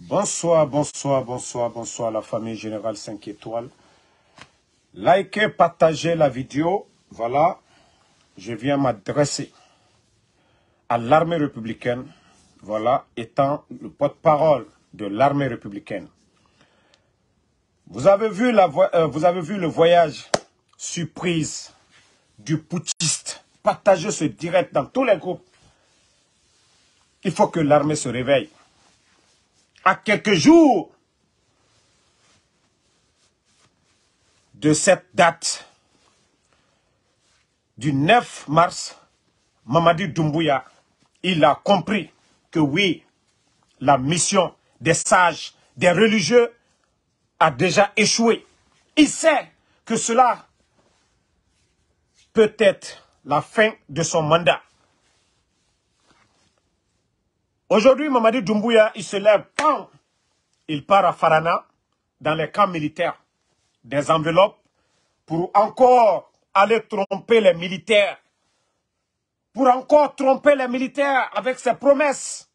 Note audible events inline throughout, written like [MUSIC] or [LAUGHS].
Bonsoir, bonsoir, bonsoir, bonsoir à la famille Générale 5 étoiles. Likez, partagez la vidéo. Voilà, je viens m'adresser à l'armée républicaine. Voilà, étant le porte-parole de l'armée républicaine. Vous avez, vu la euh, vous avez vu le voyage surprise du putschiste. Partagez ce direct dans tous les groupes. Il faut que l'armée se réveille à quelques jours de cette date du 9 mars, Mamadi Doumbouya, il a compris que oui, la mission des sages, des religieux a déjà échoué. Il sait que cela peut être la fin de son mandat. Aujourd'hui, Mamadi Doumbouya, il se lève, quand il part à Farana, dans les camps militaires, des enveloppes, pour encore aller tromper les militaires, pour encore tromper les militaires avec ses promesses.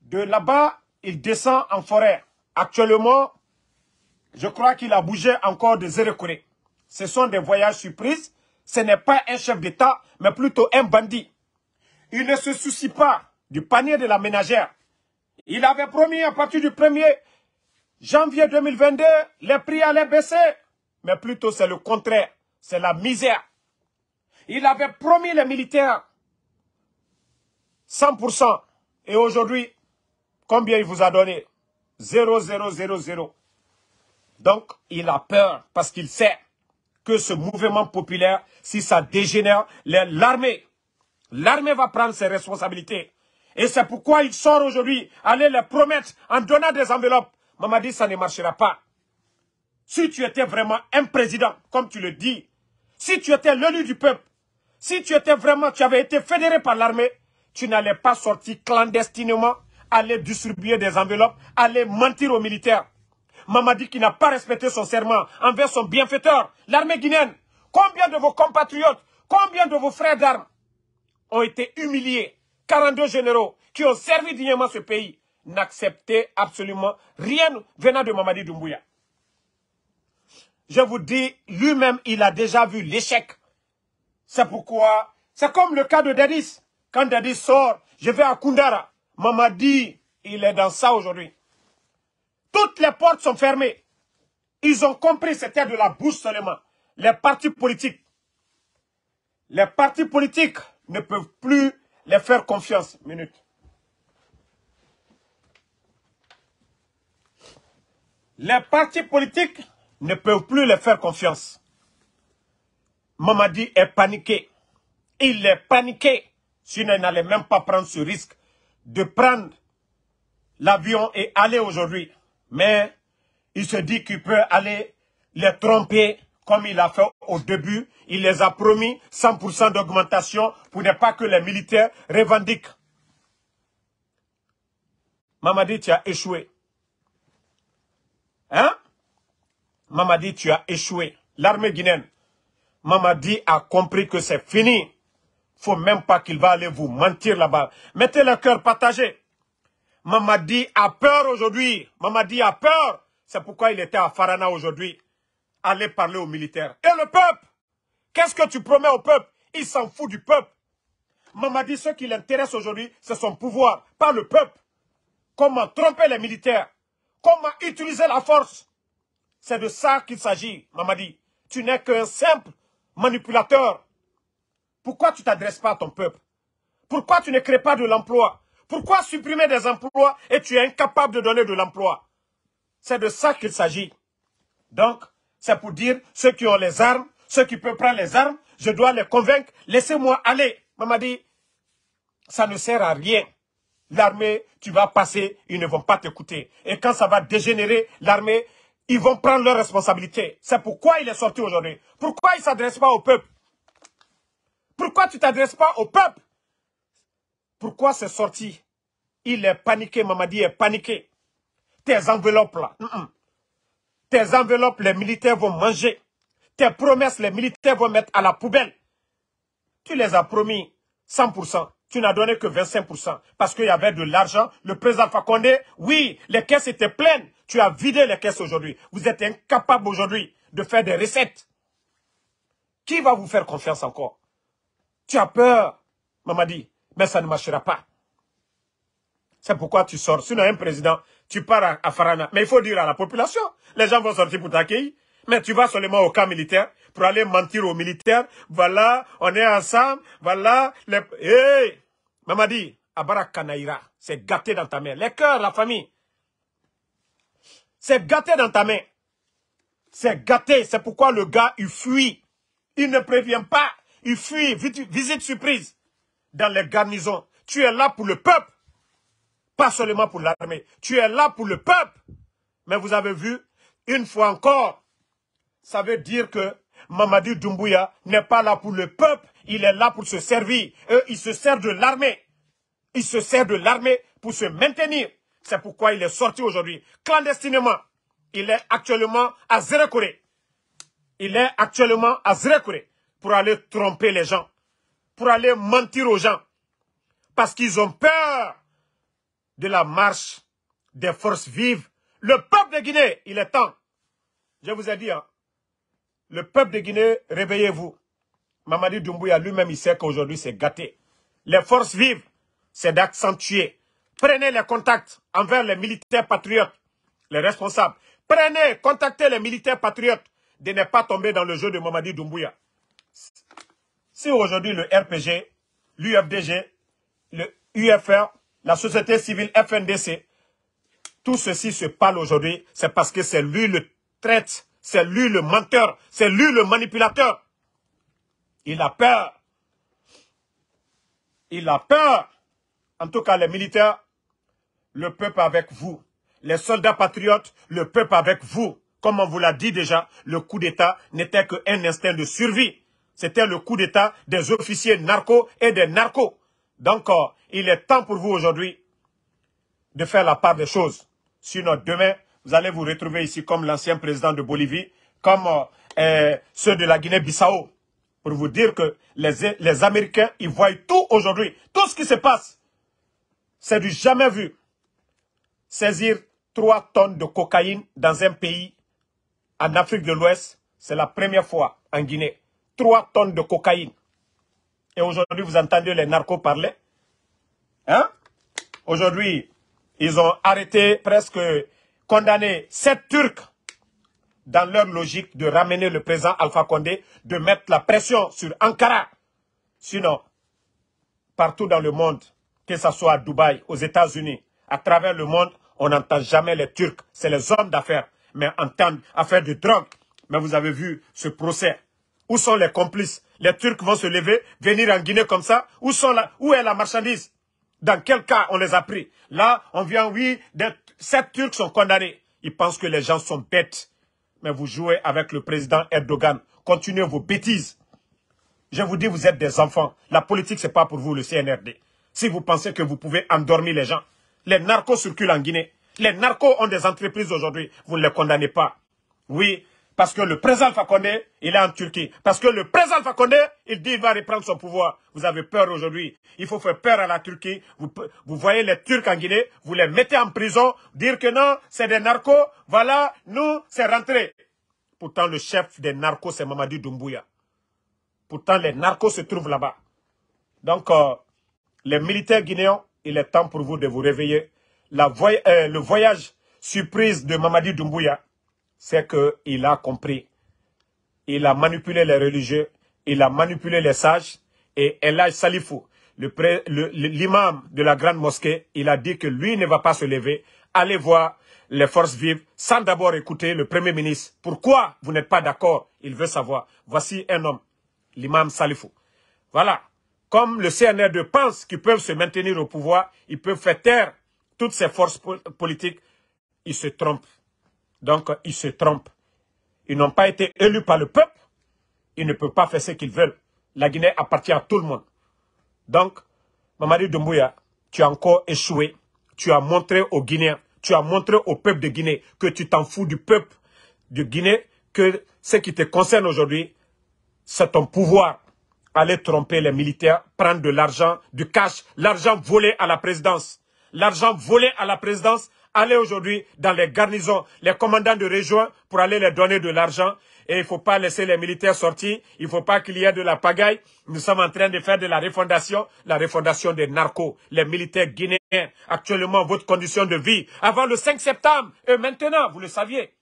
De là-bas, il descend en forêt. Actuellement, je crois qu'il a bougé encore de Zérekoré. Ce sont des voyages surprises. Ce n'est pas un chef d'État, mais plutôt un bandit. Il ne se soucie pas du panier de la ménagère. Il avait promis à partir du 1er janvier 2022, les prix allaient baisser. Mais plutôt, c'est le contraire. C'est la misère. Il avait promis les militaires 100%. Et aujourd'hui, combien il vous a donné 0, 0, 0, 0. Donc, il a peur parce qu'il sait que ce mouvement populaire, si ça dégénère, l'armée, l'armée va prendre ses responsabilités. Et c'est pourquoi il sort aujourd'hui, aller les promettre en donnant des enveloppes. dit, ça ne marchera pas. Si tu étais vraiment un président, comme tu le dis, si tu étais l'élu du peuple, si tu étais vraiment, tu avais été fédéré par l'armée, tu n'allais pas sortir clandestinement, aller distribuer des enveloppes, aller mentir aux militaires. Maman dit qu'il n'a pas respecté son serment envers son bienfaiteur, l'armée guinéenne. Combien de vos compatriotes, combien de vos frères d'armes ont été humiliés 42 généraux qui ont servi dignement ce pays n'acceptaient absolument rien venant de Mamadi Doumbouya. Je vous dis, lui-même, il a déjà vu l'échec. C'est pourquoi, c'est comme le cas de Dadis. Quand Dadis sort, je vais à Koundara. Mamadi, il est dans ça aujourd'hui. Toutes les portes sont fermées. Ils ont compris, c'était de la bouche seulement. Les partis politiques. Les partis politiques ne peuvent plus les faire confiance. Minute. Les partis politiques ne peuvent plus les faire confiance. Mamadi est paniqué. Il est paniqué. Sinon, il n'allait même pas prendre ce risque de prendre l'avion et aller aujourd'hui. Mais il se dit qu'il peut aller les tromper comme il a fait au début. Il les a promis 100% d'augmentation pour ne pas que les militaires revendiquent. Mamadi, tu as échoué. Hein Mamadi, tu as échoué. L'armée guinéenne, Mamadi a compris que c'est fini. faut même pas qu'il va aller vous mentir là-bas. Mettez le cœur partagé. Mamadi a peur aujourd'hui. Mamadi a peur. C'est pourquoi il était à Farana aujourd'hui aller parler aux militaires. Et le peuple Qu'est-ce que tu promets au peuple Il s'en fout du peuple. Mamadi, ce qui l'intéresse aujourd'hui, c'est son pouvoir, pas le peuple. Comment tromper les militaires Comment utiliser la force C'est de ça qu'il s'agit, Mamadi. Tu n'es qu'un simple manipulateur. Pourquoi tu t'adresses pas à ton peuple Pourquoi tu ne crées pas de l'emploi Pourquoi supprimer des emplois et tu es incapable de donner de l'emploi C'est de ça qu'il s'agit. Donc, c'est pour dire ceux qui ont les armes, ceux qui peuvent prendre les armes, je dois les convaincre, laissez-moi aller. Maman dit, ça ne sert à rien. L'armée, tu vas passer, ils ne vont pas t'écouter. Et quand ça va dégénérer, l'armée, ils vont prendre leurs responsabilités. C'est pourquoi il est sorti aujourd'hui. Pourquoi il ne s'adresse pas au peuple Pourquoi tu ne t'adresses pas au peuple Pourquoi c'est sorti Il est paniqué, Mamadi est paniqué. Tes enveloppes là. Tes enveloppes, les militaires vont manger. Tes promesses, les militaires vont mettre à la poubelle. Tu les as promis 100%. Tu n'as donné que 25% parce qu'il y avait de l'argent. Le président Fakonde, oui, les caisses étaient pleines. Tu as vidé les caisses aujourd'hui. Vous êtes incapable aujourd'hui de faire des recettes. Qui va vous faire confiance encore Tu as peur, maman dit. mais ça ne marchera pas. C'est pourquoi tu sors. Sinon, un président, tu pars à, Farana. Mais il faut dire à la population, les gens vont sortir pour t'accueillir. Mais tu vas seulement au camp militaire pour aller mentir aux militaires. Voilà, on est ensemble. Voilà. Les... Hey Mamadi, Abara Kanaïra, c'est gâté dans ta main. Les cœurs, la famille. C'est gâté dans ta main. C'est gâté. C'est pourquoi le gars, il fuit. Il ne prévient pas. Il fuit. Visite surprise dans les garnisons. Tu es là pour le peuple pas seulement pour l'armée. Tu es là pour le peuple. Mais vous avez vu, une fois encore, ça veut dire que Mamadi Doumbouya n'est pas là pour le peuple, il est là pour se servir. Il se sert de l'armée. Il se sert de l'armée pour se maintenir. C'est pourquoi il est sorti aujourd'hui, clandestinement. Il est actuellement à Zérekoré. Il est actuellement à Zérekoré pour aller tromper les gens, pour aller mentir aux gens. Parce qu'ils ont peur de la marche des forces vives. Le peuple de Guinée, il est temps. Je vous ai dit, hein, le peuple de Guinée, réveillez-vous. Mamadi Doumbouya lui-même, il sait qu'aujourd'hui, c'est gâté. Les forces vives, c'est d'accentuer. Prenez les contacts envers les militaires patriotes, les responsables. Prenez, contactez les militaires patriotes de ne pas tomber dans le jeu de Mamadi Doumbouya. Si aujourd'hui le RPG, l'UFDG, le UFR la société civile FNDC, tout ceci se parle aujourd'hui, c'est parce que c'est lui le traite, c'est lui le menteur, c'est lui le manipulateur. Il a peur. Il a peur. En tout cas, les militaires, le peuple avec vous. Les soldats patriotes, le peuple avec vous. Comme on vous l'a dit déjà, le coup d'État n'était qu'un instinct de survie. C'était le coup d'État des officiers narcos et des narcos. Donc, il est temps pour vous aujourd'hui de faire la part des choses. Sinon, demain, vous allez vous retrouver ici comme l'ancien président de Bolivie, comme euh, euh, ceux de la Guinée-Bissau, pour vous dire que les, les Américains, ils voient tout aujourd'hui. Tout ce qui se passe, c'est du jamais vu. Saisir trois tonnes de cocaïne dans un pays, en Afrique de l'Ouest, c'est la première fois en Guinée. trois tonnes de cocaïne. Et aujourd'hui, vous entendez les narcos parler. Hein? Aujourd'hui, ils ont arrêté presque, condamné sept Turcs dans leur logique de ramener le président Alpha Condé, de mettre la pression sur Ankara. Sinon, partout dans le monde, que ce soit à Dubaï, aux États-Unis, à travers le monde, on n'entend jamais les Turcs. C'est les hommes d'affaires, mais entendent affaires de drogue. Mais vous avez vu ce procès où sont les complices Les Turcs vont se lever, venir en Guinée comme ça. Où, sont où est la marchandise Dans quel cas on les a pris Là, on vient, oui, 7 sept Turcs sont condamnés. Ils pensent que les gens sont bêtes. Mais vous jouez avec le président Erdogan. Continuez vos bêtises. Je vous dis, vous êtes des enfants. La politique, ce n'est pas pour vous, le CNRD. Si vous pensez que vous pouvez endormir les gens. Les narcos circulent en Guinée. Les narcos ont des entreprises aujourd'hui. Vous ne les condamnez pas. Oui, parce que le président Fakonde, il est en Turquie. Parce que le président Fakonde, il dit qu'il va reprendre son pouvoir. Vous avez peur aujourd'hui. Il faut faire peur à la Turquie. Vous, voyez les Turcs en Guinée, vous les mettez en prison, dire que non, c'est des narcos, voilà, nous, c'est rentré. Pourtant, le chef des narcos, c'est Mamadi Doumbouya. Pourtant, les narcos se trouvent là-bas. Donc, euh, les militaires guinéens, il est temps pour vous de vous réveiller. La euh, le voyage surprise de Mamadi Doumbouya, c'est qu'il a compris. Il a manipulé les religieux, il a manipulé les sages, et Elaj Salifou, l'imam de la grande mosquée, il a dit que lui ne va pas se lever, allez voir les forces vives, sans d'abord écouter le Premier ministre. Pourquoi vous n'êtes pas d'accord Il veut savoir. Voici un homme, l'imam Salifou. Voilà. Comme le CNR2 pense qu'ils peuvent se maintenir au pouvoir, ils peuvent faire taire toutes ces forces politiques, ils se trompent. Donc, ils se trompent. Ils n'ont pas été élus par le peuple. Ils ne peuvent pas faire ce qu'ils veulent. La Guinée appartient à tout le monde. Donc, Mamadi Doumbouya, tu as encore échoué. Tu as montré aux Guinéens, tu as montré au peuple de Guinée que tu t'en fous du peuple de Guinée, que ce qui te concerne aujourd'hui, c'est ton pouvoir. Aller tromper les militaires, prendre de l'argent, du cash, l'argent volé à la présidence. L'argent volé à la présidence Allez aujourd'hui dans les garnisons, les commandants de région pour aller leur donner de l'argent. Et il ne faut pas laisser les militaires sortir. Il ne faut pas qu'il y ait de la pagaille. Nous sommes en train de faire de la refondation, la refondation des narcos, les militaires guinéens. Actuellement, votre condition de vie avant le 5 septembre et maintenant, vous le saviez.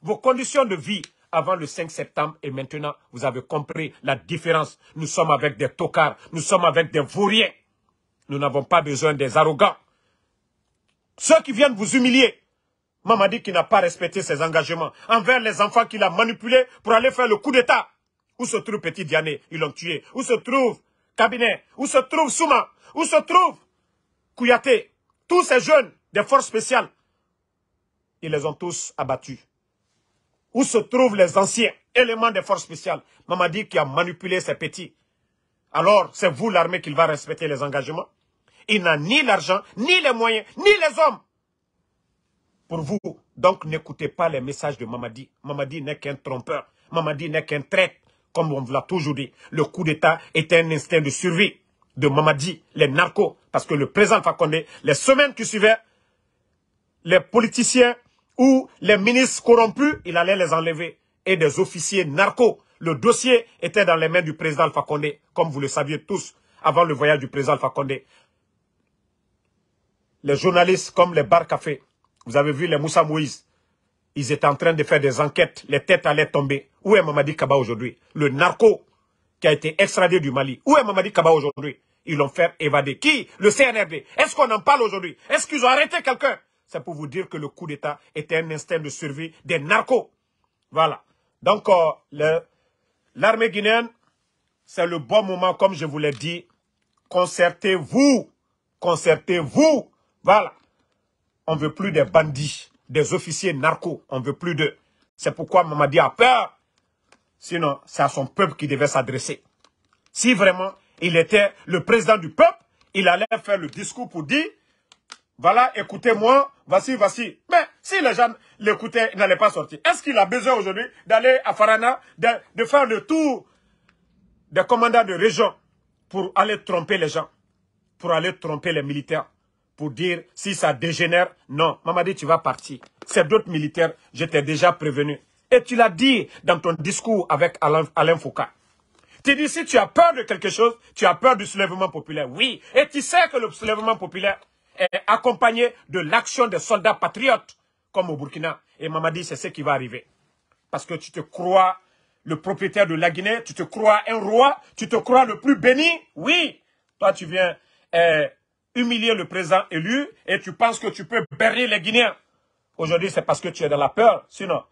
Vos conditions de vie avant le 5 septembre et maintenant, vous avez compris la différence. Nous sommes avec des tocards, nous sommes avec des vauriens. Nous n'avons pas besoin des arrogants. Ceux qui viennent vous humilier. Mamadi qui n'a pas respecté ses engagements envers les enfants qu'il a manipulés pour aller faire le coup d'État. Où se trouve Petit Diané Ils l'ont tué. Où se trouve Cabinet Où se trouve Souma Où se trouve Kouyaté Tous ces jeunes des forces spéciales, ils les ont tous abattus. Où se trouvent les anciens éléments des forces spéciales dit qui a manipulé ses petits. Alors, c'est vous l'armée qui va respecter les engagements il n'a ni l'argent, ni les moyens, ni les hommes. Pour vous, donc n'écoutez pas les messages de Mamadi. Mamadi n'est qu'un trompeur. Mamadi n'est qu'un traître. Comme on vous l'a toujours dit, le coup d'État est un instinct de survie de Mamadi, les narcos. Parce que le président Fakonde, les semaines qui suivaient, les politiciens ou les ministres corrompus, il allait les enlever. Et des officiers narcos. Le dossier était dans les mains du président Fakonde, comme vous le saviez tous, avant le voyage du président Fakonde les journalistes comme les Bar Café, vous avez vu les Moussa Moïse, ils étaient en train de faire des enquêtes, les têtes allaient tomber. Où est Mamadi Kaba aujourd'hui Le narco qui a été extradé du Mali. Où est Mamadi Kaba aujourd'hui Ils l'ont fait évader. Qui Le CNRD. Est-ce qu'on en parle aujourd'hui Est-ce qu'ils ont arrêté quelqu'un C'est pour vous dire que le coup d'État était un instinct de survie des narcos. Voilà. Donc, euh, l'armée guinéenne, c'est le bon moment, comme je vous l'ai dit. Concertez-vous. Concertez-vous. Voilà. On veut plus des bandits, des officiers narcos. On veut plus d'eux. C'est pourquoi Mamadi a peur. Sinon, c'est à son peuple qu'il devait s'adresser. Si vraiment il était le président du peuple, il allait faire le discours pour dire, voilà, écoutez-moi, voici, voici. Mais si les gens l'écoutaient, il n'allait pas sortir. Est-ce qu'il a besoin aujourd'hui d'aller à Farana, de faire le tour des commandants de région pour aller tromper les gens, pour aller tromper les militaires dire si ça dégénère. Non, Mamadi, tu vas partir. C'est d'autres militaires, je t'ai déjà prévenu. Et tu l'as dit dans ton discours avec Alain, Alain Foucault. Tu dis, si tu as peur de quelque chose, tu as peur du soulèvement populaire. Oui, et tu sais que le soulèvement populaire est accompagné de l'action des soldats patriotes, comme au Burkina. Et Mamadi, c'est ce qui va arriver. Parce que tu te crois le propriétaire de la Guinée, tu te crois un roi, tu te crois le plus béni. Oui, toi tu viens euh, humilier le président élu et tu penses que tu peux berner les Guinéens. Aujourd'hui, c'est parce que tu es dans la peur. Sinon,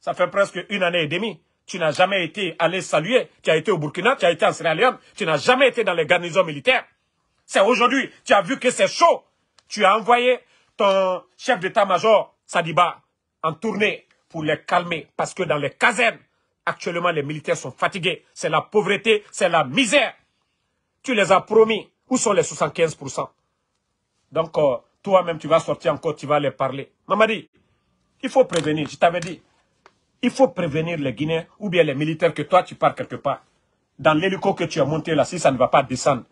ça fait presque une année et demie. Tu n'as jamais été allé saluer. Tu as été au Burkina, tu as été en Sierra Leone. Tu n'as jamais été dans les garnisons militaires. C'est aujourd'hui. Tu as vu que c'est chaud. Tu as envoyé ton chef d'état-major, Sadiba, en tournée pour les calmer. Parce que dans les casernes, actuellement, les militaires sont fatigués. C'est la pauvreté, c'est la misère. Tu les as promis. Où sont les 75% donc, euh, toi-même, tu vas sortir encore, tu vas aller parler. Mamadi, il faut prévenir, je t'avais dit. Il faut prévenir les Guinéens ou bien les militaires que toi, tu pars quelque part. Dans l'hélico que tu as monté là, si ça ne va pas descendre.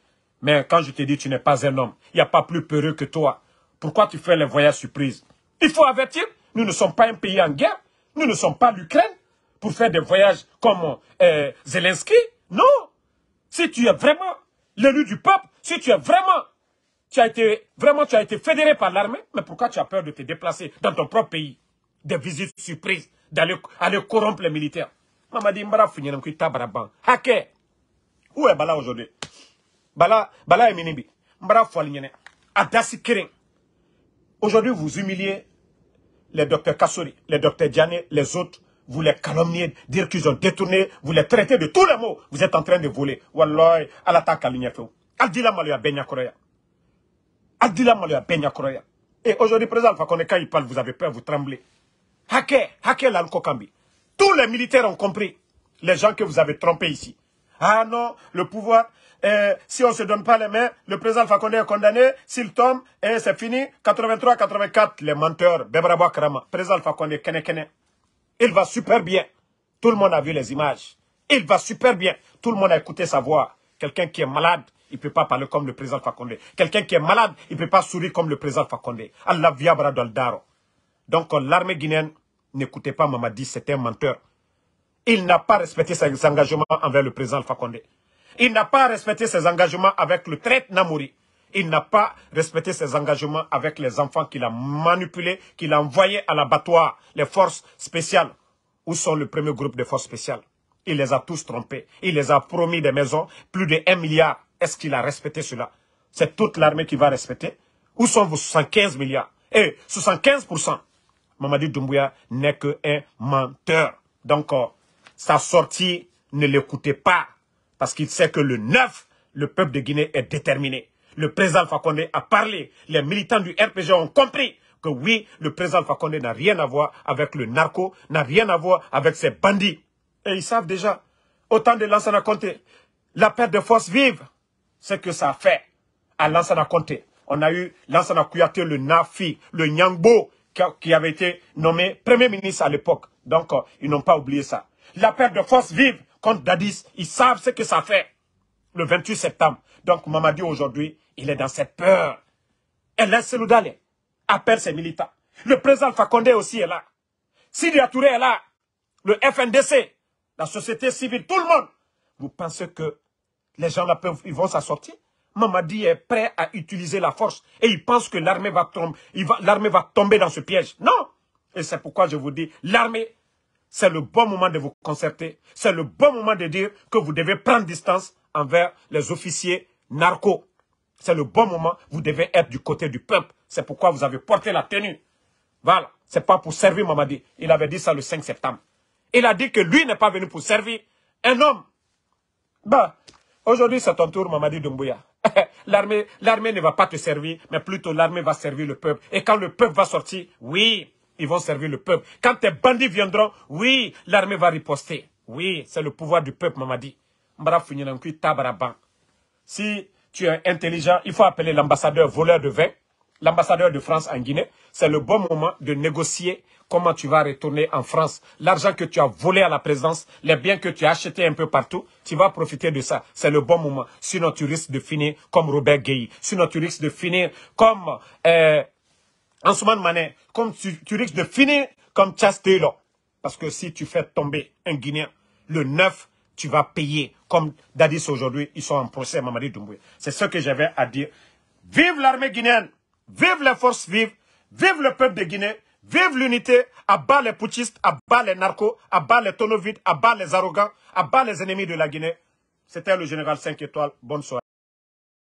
Mais quand je te dis, tu n'es pas un homme. Il n'y a pas plus peureux que toi. Pourquoi tu fais les voyages surprises Il faut avertir. Nous ne sommes pas un pays en guerre. Nous ne sommes pas l'Ukraine pour faire des voyages comme euh, Zelensky. Non. Si tu es vraiment l'élu du peuple, si tu es vraiment tu as été, vraiment, tu as été fédéré par l'armée, mais pourquoi tu as peur de te déplacer dans ton propre pays Des visites surprises, d'aller corrompre les militaires. Mamadi Mbara Founyenamki Tabaraban, hacker. Où est Bala aujourd'hui Bala, Bala est Minibi. Mbara Foualignene, Adassi Kirin. Aujourd'hui, vous humiliez les docteurs Kassori, les docteurs Diané, les autres, vous les calomniez, dire qu'ils ont détourné, vous les traitez de tous les mots, vous êtes en train de voler. Wallah, à l'attaque à l'Union Al-Dila à Benyakoroya. Adila Peña Et aujourd'hui, président Fakonde, quand il parle, vous avez peur, vous tremblez. Hake, Haké Tous les militaires ont compris. Les gens que vous avez trompés ici. Ah non, le pouvoir, euh, si on ne se donne pas les mains, le président Fakonde est condamné, s'il tombe, et c'est fini. 83-84, les menteurs, Krama, président Fakonde, Kene Il va super bien. Tout le monde a vu les images. Il va super bien. Tout le monde a écouté sa voix. Quelqu'un qui est malade, il ne peut pas parler comme le président Fakonde. Quelqu'un qui est malade, il ne peut pas sourire comme le président Fakonde. Allah viabra daro. Donc euh, l'armée guinéenne, n'écoutez pas Mamadi, c'est un menteur. Il n'a pas respecté ses engagements envers le président Fakonde. Il n'a pas respecté ses engagements avec le traite Namouri. Il n'a pas respecté ses engagements avec les enfants qu'il a manipulés, qu'il a envoyés à l'abattoir, les forces spéciales. Où sont le premier groupe de forces spéciales Il les a tous trompés. Il les a promis des maisons, plus de 1 milliard. Est-ce qu'il a respecté cela C'est toute l'armée qui va respecter. Où sont vos 75 milliards Et 75%, Mamadi Doumbouya n'est qu'un menteur. Donc, euh, sa sortie, ne l'écoutez pas. Parce qu'il sait que le 9, le peuple de Guinée est déterminé. Le président Fakonde a parlé. Les militants du RPG ont compris que oui, le président Fakonde n'a rien à voir avec le narco, n'a rien à voir avec ces bandits. Et ils savent déjà, autant de l'ancien à la perte de force vive ce que ça fait à Lansana Conté. On a eu Lansana Kouyaté, le Nafi, le Nyangbo, qui avait été nommé Premier ministre à l'époque. Donc, euh, ils n'ont pas oublié ça. La perte de force vive contre Dadis, ils savent ce que ça fait le 28 septembre. Donc, Mamadi, aujourd'hui, il est dans cette peur. Et laisse d'aller. appelle ses militants. Le président Fakonde aussi est là. Sidi Touré est là. Le FNDC, la société civile, tout le monde. Vous pensez que les gens là peuvent, ils vont s'assortir Mamadi est prêt à utiliser la force et il pense que l'armée va tomber, l'armée va tomber dans ce piège. Non. Et c'est pourquoi je vous dis, l'armée, c'est le bon moment de vous concerter. C'est le bon moment de dire que vous devez prendre distance envers les officiers narcos. C'est le bon moment. Vous devez être du côté du peuple. C'est pourquoi vous avez porté la tenue. Voilà. C'est pas pour servir Mamadi. Il avait dit ça le 5 septembre. Il a dit que lui n'est pas venu pour servir un homme. Ben Aujourd'hui, c'est ton tour, Mamadi Doumbouya. [LAUGHS] l'armée, l'armée ne va pas te servir, mais plutôt l'armée va servir le peuple. Et quand le peuple va sortir, oui, ils vont servir le peuple. Quand tes bandits viendront, oui, l'armée va riposter. Oui, c'est le pouvoir du peuple, Mamadi. Si tu es intelligent, il faut appeler l'ambassadeur voleur de vin l'ambassadeur de France en Guinée, c'est le bon moment de négocier comment tu vas retourner en France. L'argent que tu as volé à la présence, les biens que tu as achetés un peu partout, tu vas profiter de ça. C'est le bon moment. Sinon, tu risques de finir comme Robert Gueye. Sinon, tu risques de finir comme euh, ce Manet. Comme tu, tu, risques de finir comme Chas Parce que si tu fais tomber un Guinéen, le 9, tu vas payer. Comme Dadis aujourd'hui, ils sont en procès à Mamadi Doumboué. C'est ce que j'avais à dire. Vive l'armée guinéenne Vive les forces vive, vive le peuple de Guinée, vive l'unité, abat les putschistes, à bas les narcos, abat les tonovides, à les arrogants, abat les ennemis de la Guinée. C'était le général 5 étoiles. Bonne soirée.